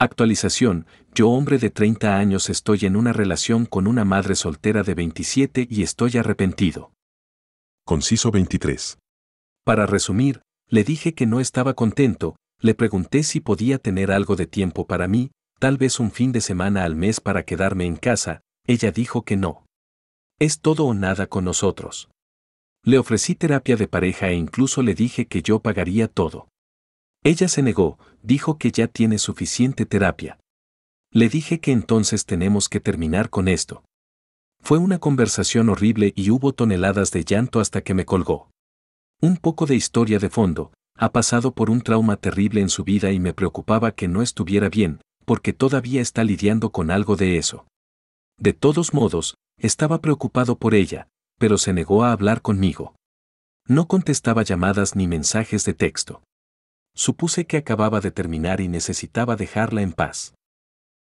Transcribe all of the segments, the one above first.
Actualización, yo hombre de 30 años estoy en una relación con una madre soltera de 27 y estoy arrepentido. Conciso 23. Para resumir, le dije que no estaba contento, le pregunté si podía tener algo de tiempo para mí, tal vez un fin de semana al mes para quedarme en casa, ella dijo que no. Es todo o nada con nosotros. Le ofrecí terapia de pareja e incluso le dije que yo pagaría todo. Ella se negó, dijo que ya tiene suficiente terapia. Le dije que entonces tenemos que terminar con esto. Fue una conversación horrible y hubo toneladas de llanto hasta que me colgó. Un poco de historia de fondo, ha pasado por un trauma terrible en su vida y me preocupaba que no estuviera bien, porque todavía está lidiando con algo de eso. De todos modos, estaba preocupado por ella, pero se negó a hablar conmigo. No contestaba llamadas ni mensajes de texto supuse que acababa de terminar y necesitaba dejarla en paz.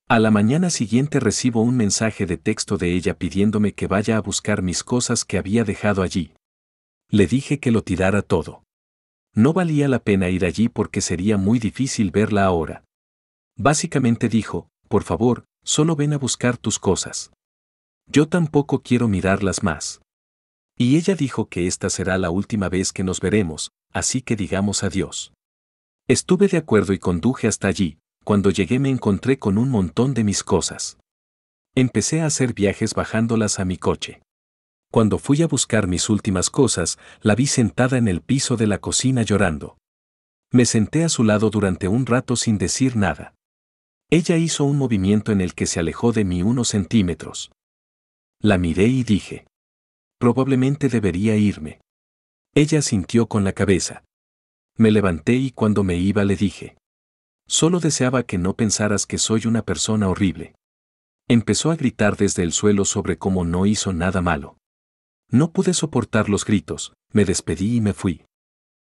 A la mañana siguiente recibo un mensaje de texto de ella pidiéndome que vaya a buscar mis cosas que había dejado allí. Le dije que lo tirara todo. No valía la pena ir allí porque sería muy difícil verla ahora. Básicamente dijo, por favor, solo ven a buscar tus cosas. Yo tampoco quiero mirarlas más. Y ella dijo que esta será la última vez que nos veremos, así que digamos adiós. Estuve de acuerdo y conduje hasta allí. Cuando llegué me encontré con un montón de mis cosas. Empecé a hacer viajes bajándolas a mi coche. Cuando fui a buscar mis últimas cosas, la vi sentada en el piso de la cocina llorando. Me senté a su lado durante un rato sin decir nada. Ella hizo un movimiento en el que se alejó de mí unos centímetros. La miré y dije. Probablemente debería irme. Ella sintió con la cabeza. Me levanté y cuando me iba le dije. Solo deseaba que no pensaras que soy una persona horrible. Empezó a gritar desde el suelo sobre cómo no hizo nada malo. No pude soportar los gritos, me despedí y me fui.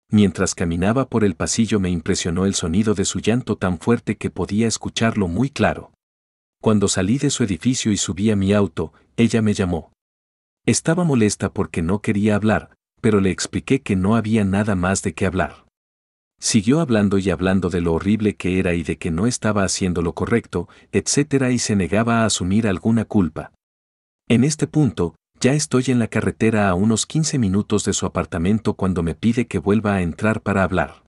Mientras caminaba por el pasillo me impresionó el sonido de su llanto tan fuerte que podía escucharlo muy claro. Cuando salí de su edificio y subí a mi auto, ella me llamó. Estaba molesta porque no quería hablar, pero le expliqué que no había nada más de qué hablar. Siguió hablando y hablando de lo horrible que era y de que no estaba haciendo lo correcto, etc. y se negaba a asumir alguna culpa. En este punto, ya estoy en la carretera a unos 15 minutos de su apartamento cuando me pide que vuelva a entrar para hablar.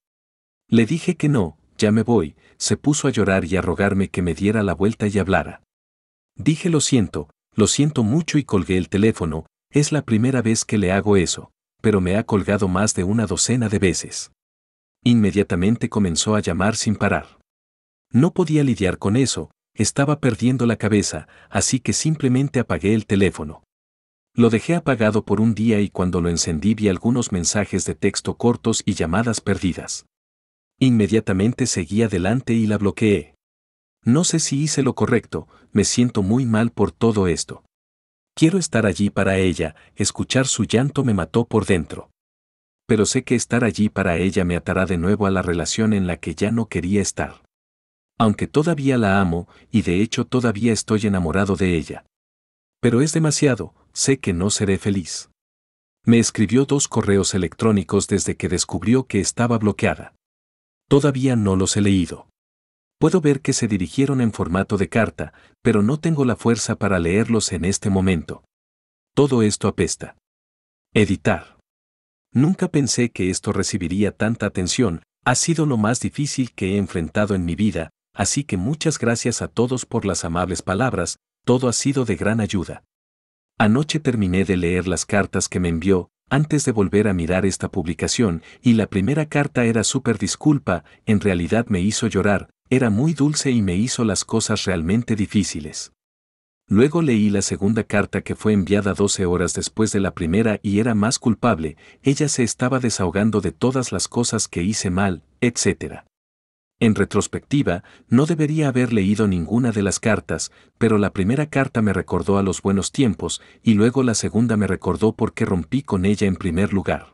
Le dije que no, ya me voy, se puso a llorar y a rogarme que me diera la vuelta y hablara. Dije lo siento, lo siento mucho y colgué el teléfono, es la primera vez que le hago eso, pero me ha colgado más de una docena de veces inmediatamente comenzó a llamar sin parar. No podía lidiar con eso, estaba perdiendo la cabeza, así que simplemente apagué el teléfono. Lo dejé apagado por un día y cuando lo encendí vi algunos mensajes de texto cortos y llamadas perdidas. Inmediatamente seguí adelante y la bloqueé. No sé si hice lo correcto, me siento muy mal por todo esto. Quiero estar allí para ella, escuchar su llanto me mató por dentro pero sé que estar allí para ella me atará de nuevo a la relación en la que ya no quería estar. Aunque todavía la amo, y de hecho todavía estoy enamorado de ella. Pero es demasiado, sé que no seré feliz. Me escribió dos correos electrónicos desde que descubrió que estaba bloqueada. Todavía no los he leído. Puedo ver que se dirigieron en formato de carta, pero no tengo la fuerza para leerlos en este momento. Todo esto apesta. Editar. Nunca pensé que esto recibiría tanta atención, ha sido lo más difícil que he enfrentado en mi vida, así que muchas gracias a todos por las amables palabras, todo ha sido de gran ayuda. Anoche terminé de leer las cartas que me envió, antes de volver a mirar esta publicación, y la primera carta era súper disculpa, en realidad me hizo llorar, era muy dulce y me hizo las cosas realmente difíciles. Luego leí la segunda carta que fue enviada 12 horas después de la primera y era más culpable, ella se estaba desahogando de todas las cosas que hice mal, etc. En retrospectiva, no debería haber leído ninguna de las cartas, pero la primera carta me recordó a los buenos tiempos y luego la segunda me recordó por qué rompí con ella en primer lugar.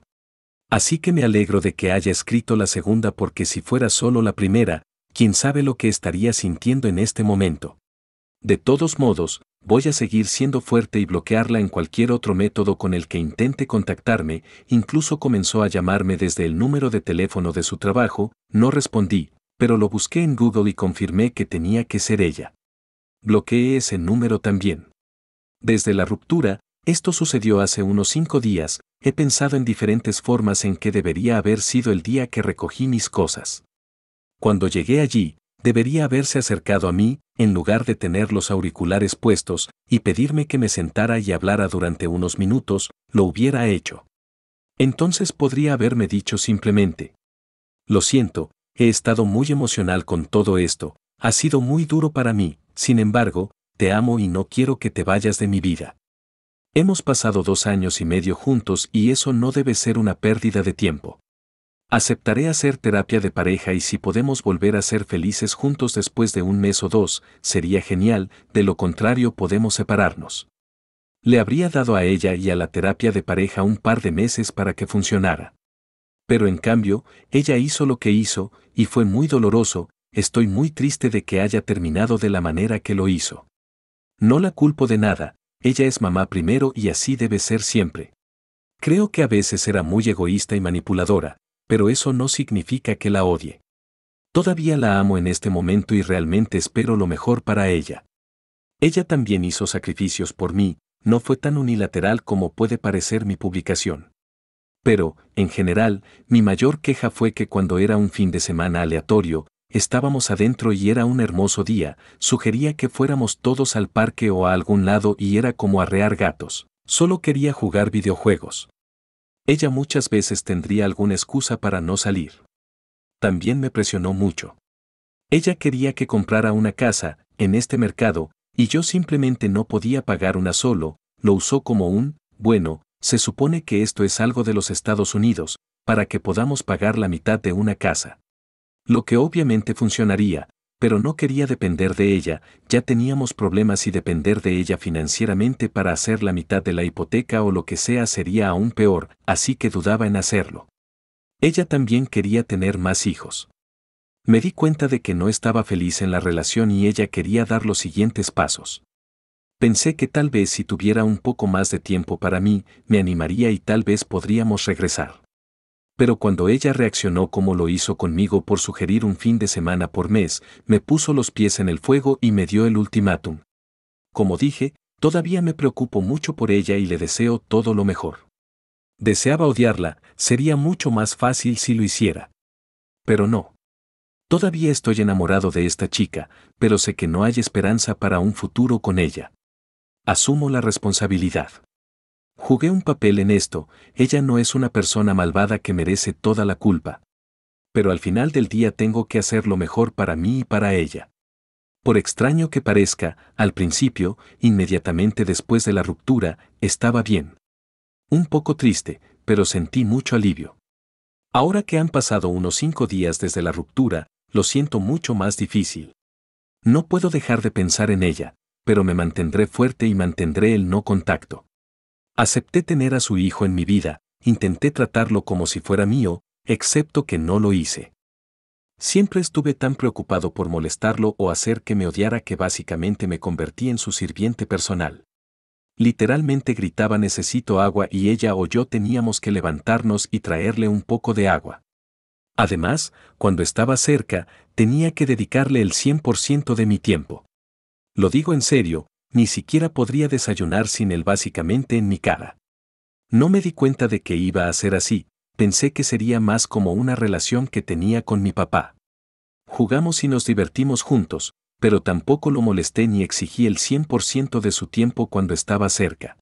Así que me alegro de que haya escrito la segunda porque si fuera solo la primera, quién sabe lo que estaría sintiendo en este momento. De todos modos, voy a seguir siendo fuerte y bloquearla en cualquier otro método con el que intente contactarme, incluso comenzó a llamarme desde el número de teléfono de su trabajo, no respondí, pero lo busqué en Google y confirmé que tenía que ser ella. Bloqueé ese número también. Desde la ruptura, esto sucedió hace unos cinco días, he pensado en diferentes formas en que debería haber sido el día que recogí mis cosas. Cuando llegué allí, debería haberse acercado a mí, en lugar de tener los auriculares puestos, y pedirme que me sentara y hablara durante unos minutos, lo hubiera hecho. Entonces podría haberme dicho simplemente, lo siento, he estado muy emocional con todo esto, ha sido muy duro para mí, sin embargo, te amo y no quiero que te vayas de mi vida. Hemos pasado dos años y medio juntos y eso no debe ser una pérdida de tiempo. Aceptaré hacer terapia de pareja y si podemos volver a ser felices juntos después de un mes o dos, sería genial, de lo contrario podemos separarnos. Le habría dado a ella y a la terapia de pareja un par de meses para que funcionara. Pero en cambio, ella hizo lo que hizo, y fue muy doloroso, estoy muy triste de que haya terminado de la manera que lo hizo. No la culpo de nada, ella es mamá primero y así debe ser siempre. Creo que a veces era muy egoísta y manipuladora, pero eso no significa que la odie. Todavía la amo en este momento y realmente espero lo mejor para ella. Ella también hizo sacrificios por mí, no fue tan unilateral como puede parecer mi publicación. Pero, en general, mi mayor queja fue que cuando era un fin de semana aleatorio, estábamos adentro y era un hermoso día, sugería que fuéramos todos al parque o a algún lado y era como arrear gatos. Solo quería jugar videojuegos. Ella muchas veces tendría alguna excusa para no salir. También me presionó mucho. Ella quería que comprara una casa, en este mercado, y yo simplemente no podía pagar una solo, lo usó como un, bueno, se supone que esto es algo de los Estados Unidos, para que podamos pagar la mitad de una casa. Lo que obviamente funcionaría, pero no quería depender de ella, ya teníamos problemas y depender de ella financieramente para hacer la mitad de la hipoteca o lo que sea sería aún peor, así que dudaba en hacerlo. Ella también quería tener más hijos. Me di cuenta de que no estaba feliz en la relación y ella quería dar los siguientes pasos. Pensé que tal vez si tuviera un poco más de tiempo para mí, me animaría y tal vez podríamos regresar pero cuando ella reaccionó como lo hizo conmigo por sugerir un fin de semana por mes, me puso los pies en el fuego y me dio el ultimátum. Como dije, todavía me preocupo mucho por ella y le deseo todo lo mejor. Deseaba odiarla, sería mucho más fácil si lo hiciera. Pero no. Todavía estoy enamorado de esta chica, pero sé que no hay esperanza para un futuro con ella. Asumo la responsabilidad. Jugué un papel en esto, ella no es una persona malvada que merece toda la culpa. Pero al final del día tengo que hacer lo mejor para mí y para ella. Por extraño que parezca, al principio, inmediatamente después de la ruptura, estaba bien. Un poco triste, pero sentí mucho alivio. Ahora que han pasado unos cinco días desde la ruptura, lo siento mucho más difícil. No puedo dejar de pensar en ella, pero me mantendré fuerte y mantendré el no contacto. Acepté tener a su hijo en mi vida, intenté tratarlo como si fuera mío, excepto que no lo hice. Siempre estuve tan preocupado por molestarlo o hacer que me odiara que básicamente me convertí en su sirviente personal. Literalmente gritaba necesito agua y ella o yo teníamos que levantarnos y traerle un poco de agua. Además, cuando estaba cerca, tenía que dedicarle el 100% de mi tiempo. Lo digo en serio, ni siquiera podría desayunar sin él básicamente en mi cara. No me di cuenta de que iba a ser así, pensé que sería más como una relación que tenía con mi papá. Jugamos y nos divertimos juntos, pero tampoco lo molesté ni exigí el 100% de su tiempo cuando estaba cerca.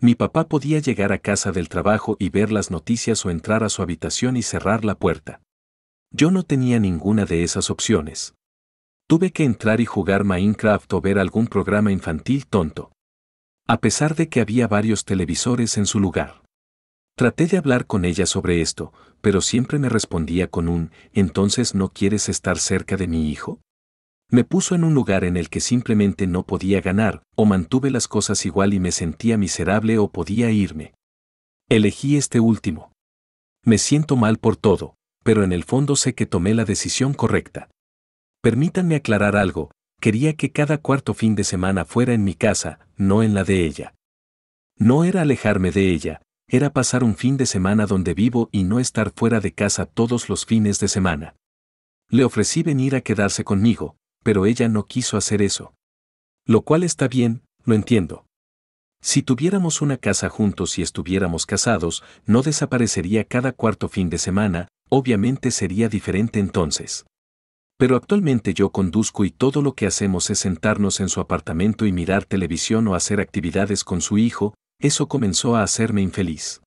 Mi papá podía llegar a casa del trabajo y ver las noticias o entrar a su habitación y cerrar la puerta. Yo no tenía ninguna de esas opciones. Tuve que entrar y jugar Minecraft o ver algún programa infantil tonto. A pesar de que había varios televisores en su lugar. Traté de hablar con ella sobre esto, pero siempre me respondía con un, entonces no quieres estar cerca de mi hijo. Me puso en un lugar en el que simplemente no podía ganar, o mantuve las cosas igual y me sentía miserable o podía irme. Elegí este último. Me siento mal por todo, pero en el fondo sé que tomé la decisión correcta. Permítanme aclarar algo, quería que cada cuarto fin de semana fuera en mi casa, no en la de ella. No era alejarme de ella, era pasar un fin de semana donde vivo y no estar fuera de casa todos los fines de semana. Le ofrecí venir a quedarse conmigo, pero ella no quiso hacer eso. Lo cual está bien, lo entiendo. Si tuviéramos una casa juntos y estuviéramos casados, no desaparecería cada cuarto fin de semana, obviamente sería diferente entonces pero actualmente yo conduzco y todo lo que hacemos es sentarnos en su apartamento y mirar televisión o hacer actividades con su hijo, eso comenzó a hacerme infeliz.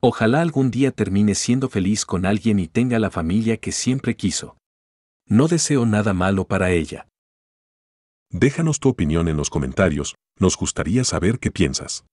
Ojalá algún día termine siendo feliz con alguien y tenga la familia que siempre quiso. No deseo nada malo para ella. Déjanos tu opinión en los comentarios, nos gustaría saber qué piensas.